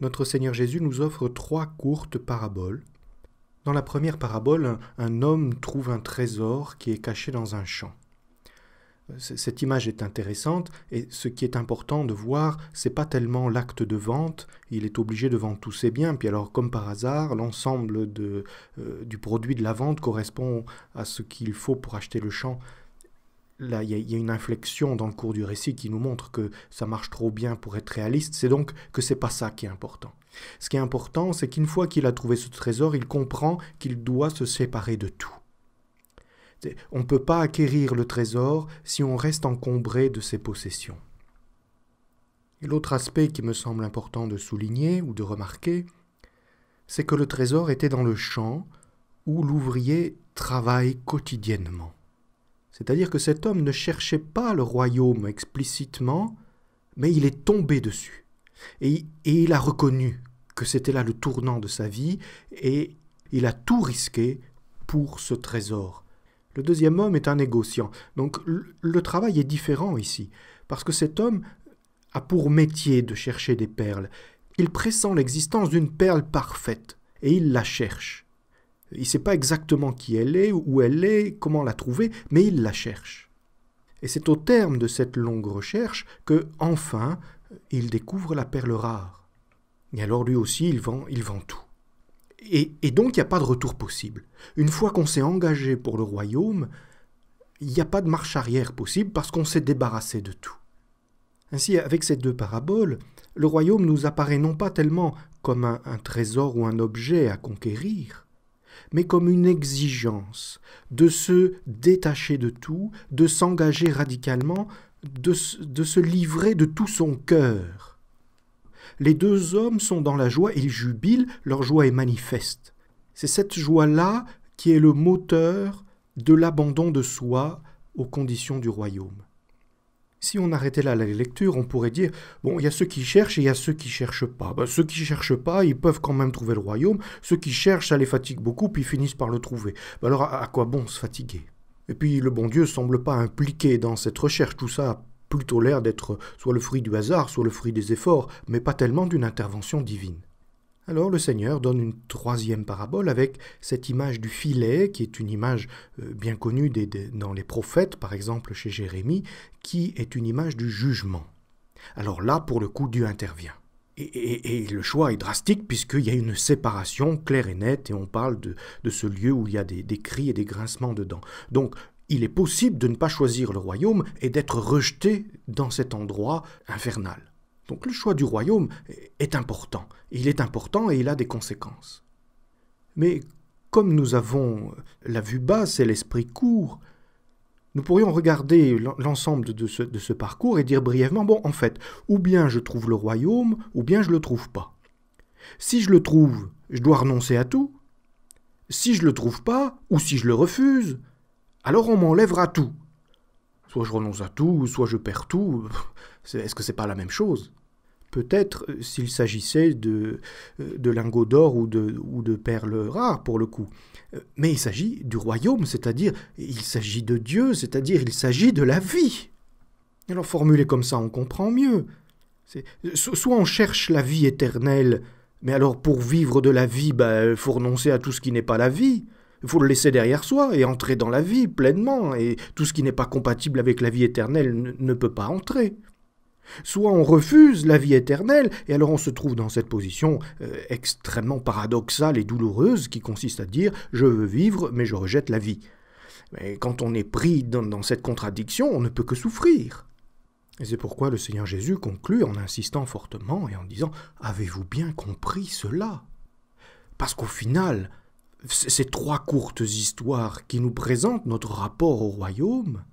notre Seigneur Jésus nous offre trois courtes paraboles. Dans la première parabole, un homme trouve un trésor qui est caché dans un champ. Cette image est intéressante et ce qui est important de voir, c'est pas tellement l'acte de vente, il est obligé de vendre tous ses biens, puis alors comme par hasard, l'ensemble euh, du produit de la vente correspond à ce qu'il faut pour acheter le champ là, il y, a une inflexion dans le cours du récit qui nous montre que ça marche trop bien pour être réaliste. C'est donc que c'est pas ça qui est important. Ce qui est important, c'est qu'une fois qu'il a trouvé ce trésor, il comprend qu'il doit se séparer de tout. On ne peut pas acquérir le trésor si on reste encombré de ses possessions. l'autre aspect qui me semble important de souligner ou de remarquer, c'est que le trésor était dans le champ où l'ouvrier travaille quotidiennement. C'est-à-dire que cet homme ne cherchait pas le royaume explicitement, mais il est tombé dessus. Et, il a reconnu que c'était là le tournant de sa vie, et il a tout risqué pour ce trésor. Le deuxième homme est un négociant. Donc le travail est différent ici, parce que cet homme a pour métier de chercher des perles. Il pressent l'existence d'une perle parfaite, et il la cherche. Il ne sait pas exactement qui elle est, où elle est, comment la trouver, mais il la cherche. Et c'est au terme de cette longue recherche que, enfin, il découvre la perle rare. Et alors lui aussi, il vend, il vend tout. Et, donc, il n'y a pas de retour possible. Une fois qu'on s'est engagé pour le royaume, il n'y a pas de marche arrière possible parce qu'on s'est débarrassé de tout. Ainsi, avec ces deux paraboles, le royaume nous apparaît non pas tellement comme un trésor ou un objet à conquérir, mais comme une exigence de se détacher de tout, de s'engager radicalement, de, se livrer de tout son cœur. Les deux hommes sont dans la joie, ils jubilent, leur joie est manifeste. C'est cette joie-là qui est le moteur de l'abandon de soi aux conditions du royaume. Si on arrêtait là la lecture, on pourrait dire bon, il y a ceux qui cherchent et il y a ceux qui cherchent pas. Ben, ceux qui cherchent pas, ils peuvent quand même trouver le royaume. Ceux qui cherchent, ça les fatigue beaucoup, puis ils finissent par le trouver. Ben, alors, à quoi bon se fatiguer Et puis, le bon Dieu semble pas impliqué dans cette recherche. Tout ça a plutôt l'air d'être soit le fruit du hasard, soit le fruit des efforts, mais pas tellement d'une intervention divine. Alors le Seigneur donne une troisième parabole avec cette image du filet, qui est une image euh, bien connue dans les prophètes, par exemple chez Jérémie, qui est une image du jugement. Alors là, pour le coup, Dieu intervient. Et, le choix est drastique puisqu'il y a une séparation claire et nette et on parle de, ce lieu où il y a des cris et des grincements dedans. Donc il est possible de ne pas choisir le royaume et d'être rejeté dans cet endroit infernal. Donc le choix du royaume est important, il est important et il a des conséquences. Mais comme nous avons la vue basse et l'esprit court, nous pourrions regarder l'ensemble de ce, parcours et dire brièvement, bon, en fait, ou bien je trouve le royaume, ou bien je ne le trouve pas. Si je le trouve, je dois renoncer à tout. Si je ne le trouve pas, ou si je le refuse, alors on m'enlèvera tout. Soit je renonce à tout, soit je perds tout. Est-ce que c'est pas la même chose Peut-être euh, s'il s'agissait de, euh, lingots d'or ou de, perles rares pour le coup. Euh, mais il s'agit du royaume, c'est-à-dire il s'agit de Dieu, c'est-à-dire il s'agit de la vie. Alors formulé comme ça, on comprend mieux. Soit on cherche la vie éternelle, mais alors pour vivre de la vie, il bah, faut renoncer à tout ce qui n'est pas la vie. Il faut le laisser derrière soi et entrer dans la vie pleinement, et tout ce qui n'est pas compatible avec la vie éternelle ne peut pas entrer. Soit on refuse la vie éternelle, et alors on se trouve dans cette position euh, extrêmement paradoxale et douloureuse qui consiste à dire ⁇ je veux vivre, mais je rejette la vie ⁇ Mais quand on est pris dans, dans cette contradiction, on ne peut que souffrir. Et c'est pourquoi le Seigneur Jésus conclut en insistant fortement et en disant ⁇ Avez-vous bien compris cela ?⁇ Parce qu'au final, ces trois courtes histoires qui nous présentent notre rapport au royaume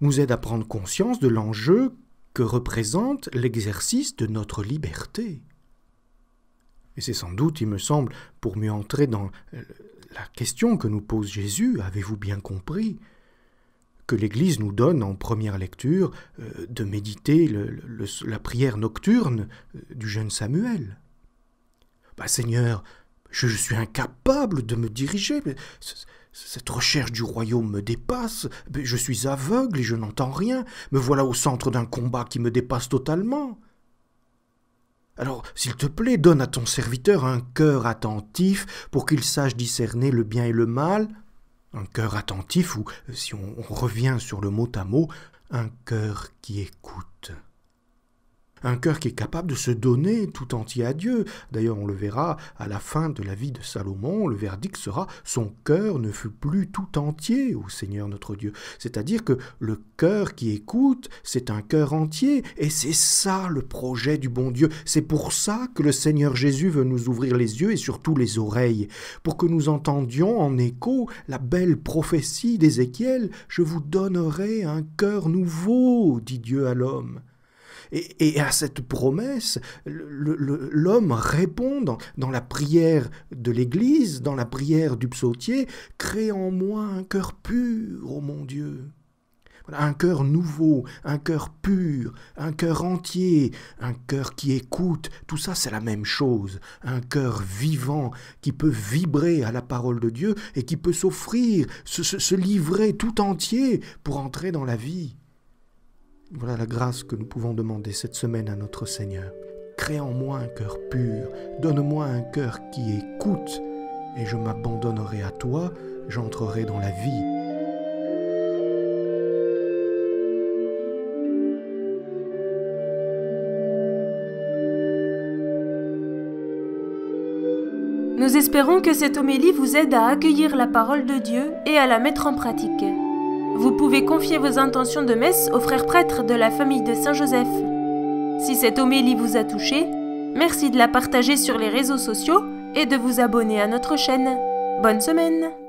nous aident à prendre conscience de l'enjeu que représente l'exercice de notre liberté. Et c'est sans doute, il me semble, pour mieux entrer dans euh, la question que nous pose Jésus, avez-vous bien compris que l'Église nous donne en première lecture euh, de méditer la prière nocturne euh, du jeune Samuel. Bah, Seigneur, je, suis incapable de me diriger. Cette recherche du royaume me dépasse, je suis aveugle et je n'entends rien, me voilà au centre d'un combat qui me dépasse totalement. Alors, s'il te plaît, donne à ton serviteur un cœur attentif pour qu'il sache discerner le bien et le mal, un cœur attentif ou, euh, si on revient sur le mot à mot, un cœur qui écoute. Un cœur qui est capable de se donner tout entier à Dieu. D'ailleurs, on le verra à la fin de la vie de Salomon, le verdict sera Son cœur ne fut plus tout entier au Seigneur notre Dieu. C'est-à-dire que le cœur qui écoute, c'est un cœur entier. Et c'est ça le projet du bon Dieu. C'est pour ça que le Seigneur Jésus veut nous ouvrir les yeux et surtout les oreilles, pour que nous entendions en écho la belle prophétie d'Ézéchiel Je vous donnerai un cœur nouveau, dit Dieu à l'homme. Et, à cette promesse, l'homme répond dans, la prière de l'Église, dans la prière du psautier, Crée en moi un cœur pur, ô mon Dieu un cœur nouveau, un cœur pur, un cœur entier, un cœur qui écoute, tout ça c'est la même chose, un cœur vivant qui peut vibrer à la parole de Dieu et qui peut s'offrir, se livrer tout entier pour entrer dans la vie. Voilà la grâce que nous pouvons demander cette semaine à notre Seigneur. Crée en moi un cœur pur, donne-moi un cœur qui écoute, et je m'abandonnerai à toi, j'entrerai dans la vie. Nous espérons que cette homélie vous aide à accueillir la parole de Dieu et à la mettre en pratique. Vous pouvez confier vos intentions de messe aux frères prêtres de la famille de Saint-Joseph. Si cette homélie vous a touché, merci de la partager sur les réseaux sociaux et de vous abonner à notre chaîne. Bonne semaine